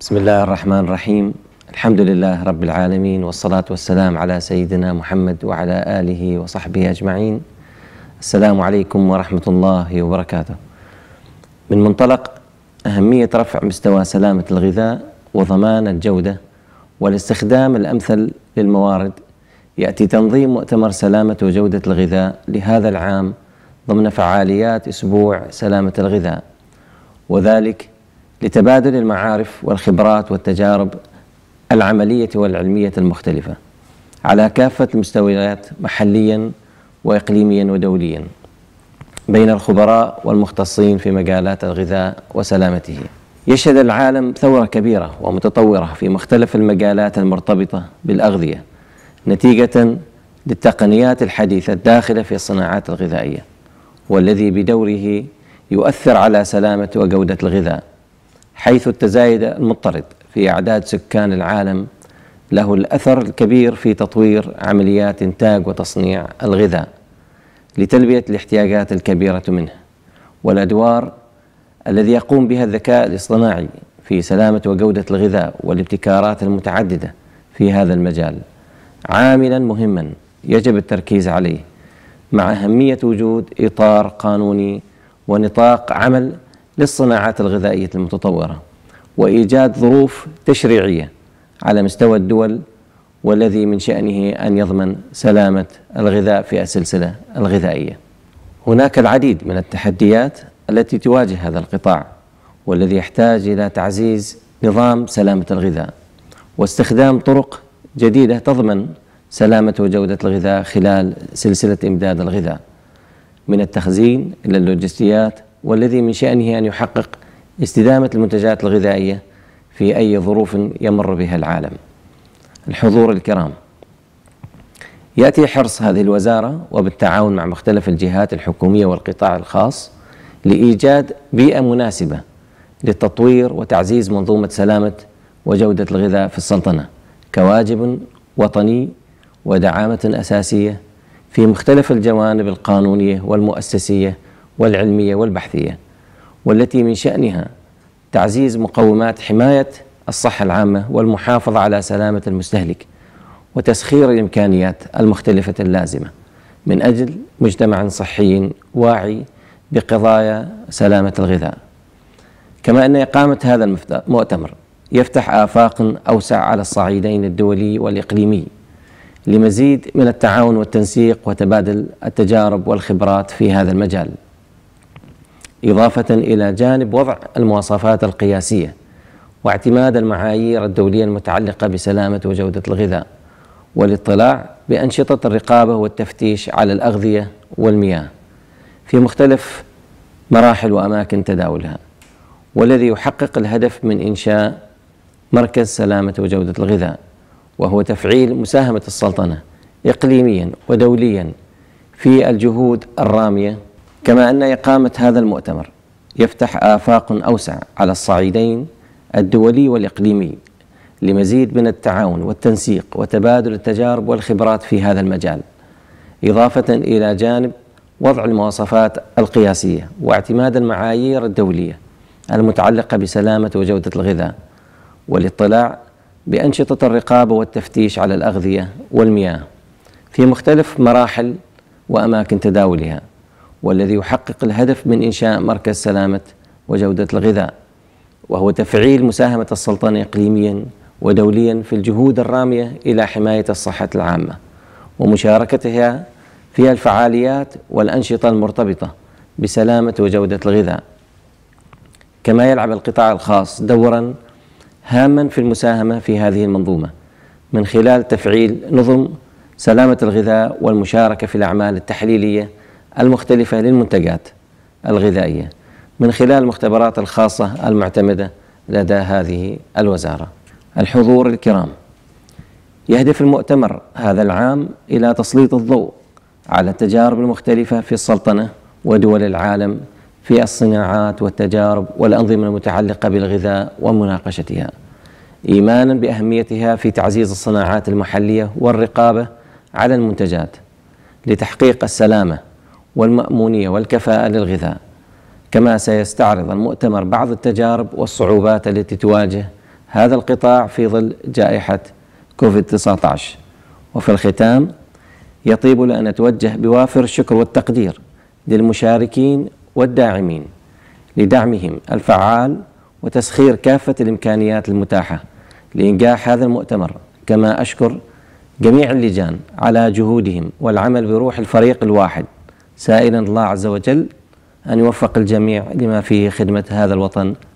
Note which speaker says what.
Speaker 1: بسم الله الرحمن الرحيم الحمد لله رب العالمين والصلاة والسلام على سيدنا محمد وعلى آله وصحبه أجمعين السلام عليكم ورحمة الله وبركاته من منطلق أهمية رفع مستوى سلامة الغذاء وضمان الجودة والاستخدام الأمثل للموارد يأتي تنظيم مؤتمر سلامة وجودة الغذاء لهذا العام ضمن فعاليات أسبوع سلامة الغذاء وذلك لتبادل المعارف والخبرات والتجارب العمليه والعلميه المختلفه على كافه المستويات محليا واقليميا ودوليا بين الخبراء والمختصين في مجالات الغذاء وسلامته. يشهد العالم ثوره كبيره ومتطوره في مختلف المجالات المرتبطه بالاغذيه نتيجه للتقنيات الحديثه الداخله في الصناعات الغذائيه والذي بدوره يؤثر على سلامه وجوده الغذاء حيث التزايد المضطرد في أعداد سكان العالم له الأثر الكبير في تطوير عمليات إنتاج وتصنيع الغذاء لتلبية الاحتياجات الكبيرة منه والأدوار الذي يقوم بها الذكاء الاصطناعي في سلامة وجودة الغذاء والابتكارات المتعددة في هذا المجال عاملا مهما يجب التركيز عليه مع أهمية وجود إطار قانوني ونطاق عمل للصناعات الغذائية المتطورة وإيجاد ظروف تشريعية على مستوى الدول والذي من شأنه أن يضمن سلامة الغذاء في السلسلة الغذائية. هناك العديد من التحديات التي تواجه هذا القطاع والذي يحتاج إلى تعزيز نظام سلامة الغذاء واستخدام طرق جديدة تضمن سلامة وجودة الغذاء خلال سلسلة إمداد الغذاء من التخزين إلى اللوجستيات والذي من شأنه أن يحقق استدامة المنتجات الغذائية في أي ظروف يمر بها العالم الحضور الكرام يأتي حرص هذه الوزارة وبالتعاون مع مختلف الجهات الحكومية والقطاع الخاص لإيجاد بيئة مناسبة للتطوير وتعزيز منظومة سلامة وجودة الغذاء في السلطنة كواجب وطني ودعامة أساسية في مختلف الجوانب القانونية والمؤسسية والعلميه والبحثيه والتي من شانها تعزيز مقومات حمايه الصحه العامه والمحافظه على سلامه المستهلك وتسخير الامكانيات المختلفه اللازمه من اجل مجتمع صحي واعي بقضايا سلامه الغذاء. كما ان اقامه هذا المؤتمر يفتح افاق اوسع على الصعيدين الدولي والاقليمي لمزيد من التعاون والتنسيق وتبادل التجارب والخبرات في هذا المجال. إضافة إلى جانب وضع المواصفات القياسية واعتماد المعايير الدولية المتعلقة بسلامة وجودة الغذاء والاطلاع بأنشطة الرقابة والتفتيش على الأغذية والمياه في مختلف مراحل وأماكن تداولها والذي يحقق الهدف من إنشاء مركز سلامة وجودة الغذاء وهو تفعيل مساهمة السلطنة إقليميا ودوليا في الجهود الرامية كما أن إقامة هذا المؤتمر يفتح آفاق أوسع على الصعيدين الدولي والإقليمي لمزيد من التعاون والتنسيق وتبادل التجارب والخبرات في هذا المجال إضافة إلى جانب وضع المواصفات القياسية واعتماد المعايير الدولية المتعلقة بسلامة وجودة الغذاء والاطلاع بأنشطة الرقابة والتفتيش على الأغذية والمياه في مختلف مراحل وأماكن تداولها والذي يحقق الهدف من إنشاء مركز سلامة وجودة الغذاء وهو تفعيل مساهمة السلطنة إقليميا ودوليا في الجهود الرامية إلى حماية الصحة العامة ومشاركتها في الفعاليات والأنشطة المرتبطة بسلامة وجودة الغذاء كما يلعب القطاع الخاص دورا هاما في المساهمة في هذه المنظومة من خلال تفعيل نظم سلامة الغذاء والمشاركة في الأعمال التحليلية المختلفة للمنتجات الغذائية من خلال المختبرات الخاصة المعتمدة لدى هذه الوزارة. الحضور الكرام يهدف المؤتمر هذا العام إلى تسليط الضوء على التجارب المختلفة في السلطنة ودول العالم في الصناعات والتجارب والأنظمة المتعلقة بالغذاء ومناقشتها إيمانا بأهميتها في تعزيز الصناعات المحلية والرقابة على المنتجات لتحقيق السلامة والمأمونية والكفاءة للغذاء كما سيستعرض المؤتمر بعض التجارب والصعوبات التي تواجه هذا القطاع في ظل جائحة كوفيد 19 وفي الختام يطيب لأن أتوجه بوافر الشكر والتقدير للمشاركين والداعمين لدعمهم الفعال وتسخير كافة الإمكانيات المتاحة لإنجاح هذا المؤتمر كما أشكر جميع اللجان على جهودهم والعمل بروح الفريق الواحد سائلا الله عز وجل أن يوفق الجميع لما فيه خدمة هذا الوطن